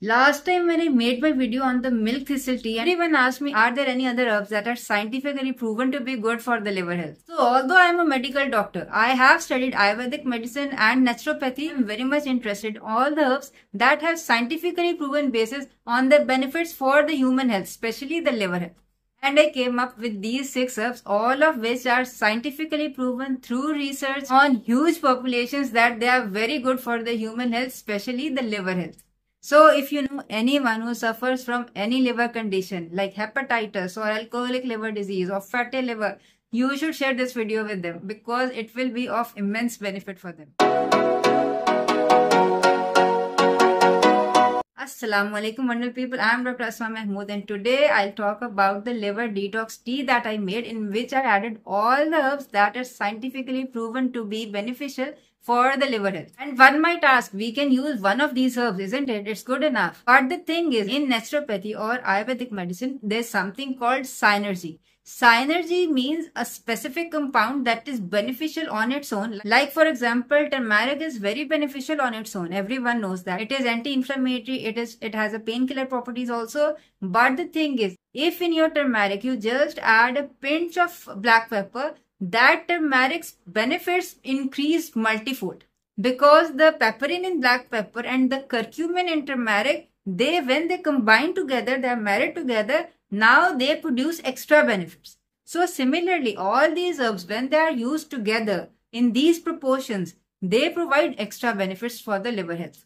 Last time when I made my video on the milk thistle tea, everyone asked me are there any other herbs that are scientifically proven to be good for the liver health. So although I am a medical doctor, I have studied Ayurvedic medicine and naturopathy. I am very much interested in all the herbs that have scientifically proven basis on the benefits for the human health, especially the liver health. And I came up with these six herbs, all of which are scientifically proven through research on huge populations that they are very good for the human health, especially the liver health. So if you know anyone who suffers from any liver condition like hepatitis or alcoholic liver disease or fatty liver, you should share this video with them because it will be of immense benefit for them. Assalamu alaikum wonderful people. I am Dr. Asma Mahmood and today I'll talk about the liver detox tea that I made in which I added all the herbs that are scientifically proven to be beneficial for the liver health. And one might ask, we can use one of these herbs, isn't it? It's good enough. But the thing is, in naturopathy or Ayurvedic medicine, there's something called synergy. Synergy means a specific compound that is beneficial on its own. Like, for example, turmeric is very beneficial on its own. Everyone knows that. It is anti-inflammatory. It is, it has a painkiller properties also. But the thing is, if in your turmeric you just add a pinch of black pepper, that turmeric's benefits increase multifold because the pepperin in black pepper and the curcumin in turmeric, they when they combine together, they are married together, now they produce extra benefits. So similarly, all these herbs, when they are used together in these proportions, they provide extra benefits for the liver health.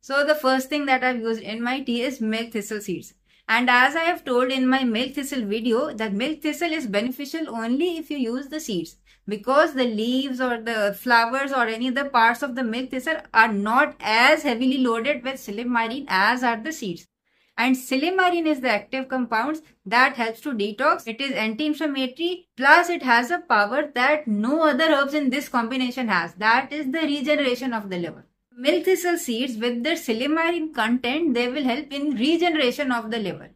So the first thing that I've used in my tea is milk thistle seeds. And as I have told in my milk thistle video that milk thistle is beneficial only if you use the seeds because the leaves or the flowers or any other parts of the milk thistle are not as heavily loaded with silymarin as are the seeds. And silymarin is the active compounds that helps to detox. It is anti-inflammatory plus it has a power that no other herbs in this combination has. That is the regeneration of the liver. Milk thistle seeds with their silymarin content, they will help in regeneration of the liver.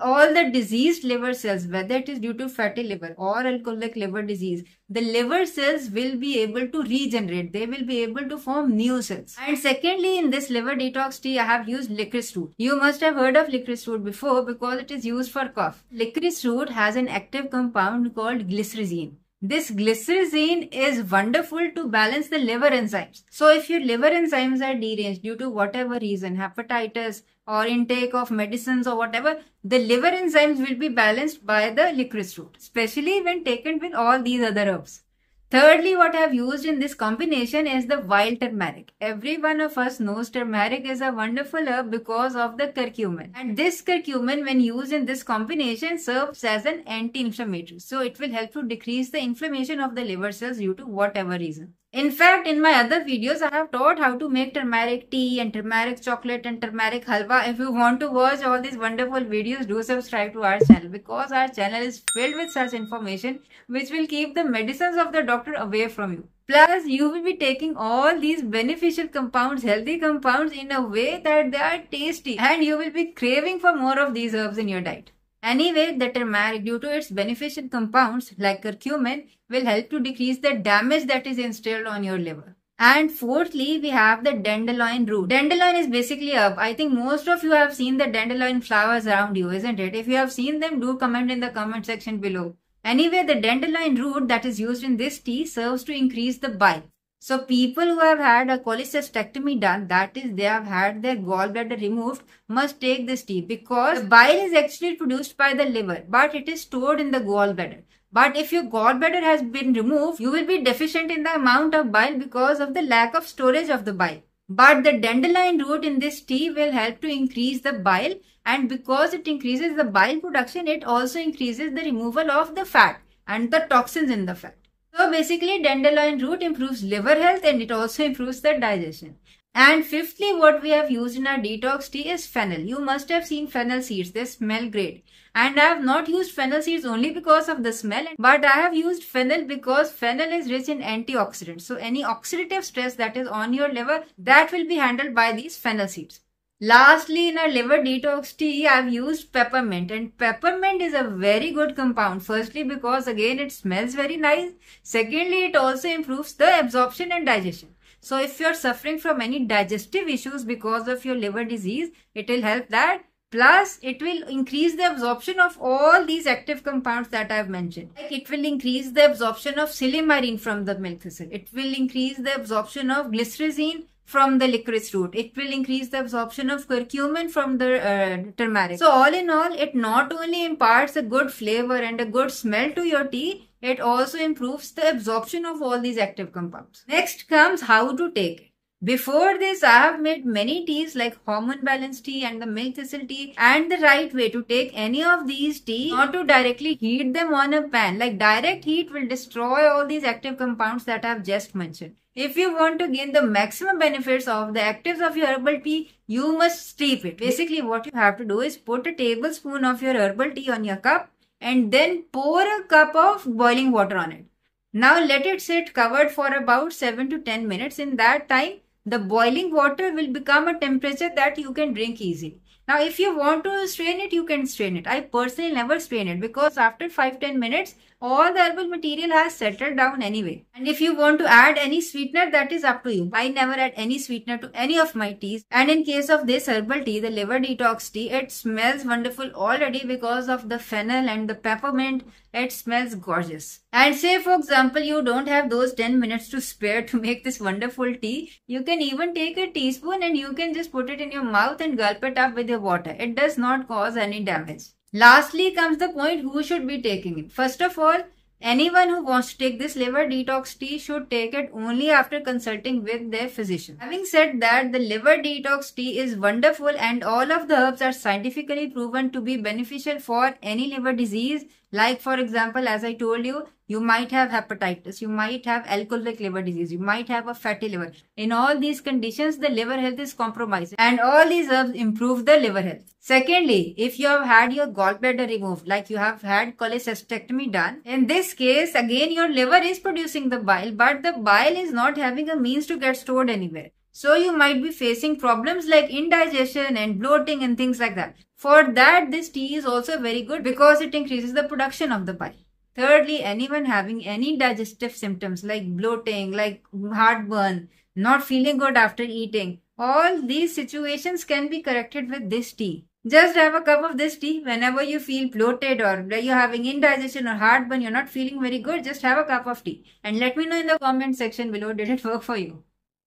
All the diseased liver cells, whether it is due to fatty liver or alcoholic liver disease, the liver cells will be able to regenerate. They will be able to form new cells. And secondly, in this liver detox tea, I have used licorice root. You must have heard of licorice root before because it is used for cough. Licorice root has an active compound called glycyrrhizine. This glycerine is wonderful to balance the liver enzymes. So if your liver enzymes are deranged due to whatever reason, hepatitis or intake of medicines or whatever, the liver enzymes will be balanced by the licorice root, especially when taken with all these other herbs. Thirdly, what I have used in this combination is the wild turmeric. Every one of us knows turmeric is a wonderful herb because of the curcumin. And this curcumin, when used in this combination, serves as an anti-inflammatory. So it will help to decrease the inflammation of the liver cells due to whatever reason. In fact, in my other videos, I have taught how to make turmeric tea and turmeric chocolate and turmeric halwa. If you want to watch all these wonderful videos, do subscribe to our channel because our channel is filled with such information which will keep the medicines of the doctor away from you. Plus, you will be taking all these beneficial compounds, healthy compounds in a way that they are tasty and you will be craving for more of these herbs in your diet. Anyway, the turmeric, due to its beneficial compounds like curcumin, will help to decrease the damage that is instilled on your liver. And fourthly, we have the dandelion root. Dandelion is basically herb. I think most of you have seen the dandelion flowers around you, isn't it? If you have seen them, do comment in the comment section below. Anyway, the dandelion root that is used in this tea serves to increase the bile. So people who have had a cholecystectomy done, that is they have had their gallbladder removed, must take this tea because bile is actually produced by the liver, but it is stored in the gallbladder. But if your gallbladder has been removed, you will be deficient in the amount of bile because of the lack of storage of the bile. But the dandelion root in this tea will help to increase the bile and because it increases the bile production, it also increases the removal of the fat and the toxins in the fat. So basically dandelion root improves liver health and it also improves the digestion. And fifthly, what we have used in our detox tea is fennel. You must have seen fennel seeds. They smell great. And I have not used fennel seeds only because of the smell, but I have used fennel because fennel is rich in antioxidants. So any oxidative stress that is on your liver, that will be handled by these fennel seeds. Lastly, in a liver detox tea, I've used peppermint and peppermint is a very good compound. Firstly, because again, it smells very nice. Secondly, it also improves the absorption and digestion. So if you're suffering from any digestive issues because of your liver disease, it will help that. Plus, it will increase the absorption of all these active compounds that I've mentioned. Like it will increase the absorption of silymarine from the milk thistle. It will increase the absorption of glycerizine from the licorice root. It will increase the absorption of curcumin from the uh, turmeric. So all in all, it not only imparts a good flavor and a good smell to your tea, it also improves the absorption of all these active compounds. Next comes how to take it. Before this, I have made many teas like hormone balance tea and the milk thistle tea and the right way to take any of these tea not to directly heat them on a pan. Like direct heat will destroy all these active compounds that I have just mentioned if you want to gain the maximum benefits of the actives of your herbal tea, you must steep it. Basically, what you have to do is put a tablespoon of your herbal tea on your cup and then pour a cup of boiling water on it. Now let it sit covered for about 7 to 10 minutes. In that time, the boiling water will become a temperature that you can drink easily. Now, if you want to strain it, you can strain it. I personally never strain it because after 5 10 minutes, all the herbal material has settled down anyway. And if you want to add any sweetener, that is up to you. I never add any sweetener to any of my teas. And in case of this herbal tea, the liver detox tea, it smells wonderful already because of the fennel and the peppermint. It smells gorgeous. And say for example, you don't have those 10 minutes to spare to make this wonderful tea. You can even take a teaspoon and you can just put it in your mouth and gulp it up with your water. It does not cause any damage. Lastly comes the point who should be taking it. First of all, anyone who wants to take this liver detox tea should take it only after consulting with their physician. Having said that, the liver detox tea is wonderful and all of the herbs are scientifically proven to be beneficial for any liver disease. Like for example, as I told you, you might have hepatitis, you might have alcoholic liver disease, you might have a fatty liver. In all these conditions, the liver health is compromised and all these herbs improve the liver health. Secondly, if you have had your gallbladder removed, like you have had cholecystectomy done, in this case, again, your liver is producing the bile, but the bile is not having a means to get stored anywhere. So you might be facing problems like indigestion and bloating and things like that. For that, this tea is also very good because it increases the production of the bile. Thirdly, anyone having any digestive symptoms like bloating, like heartburn, not feeling good after eating, all these situations can be corrected with this tea. Just have a cup of this tea whenever you feel bloated or you're having indigestion or heartburn, you're not feeling very good, just have a cup of tea. And let me know in the comment section below, did it work for you?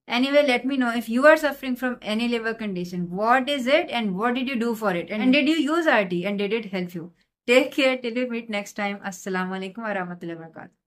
Anyway, let me know if you are suffering from any liver condition. What is it and what did you do for it? And, did you use RT and did it help you? Take care till you meet next time असल वरहमत वरक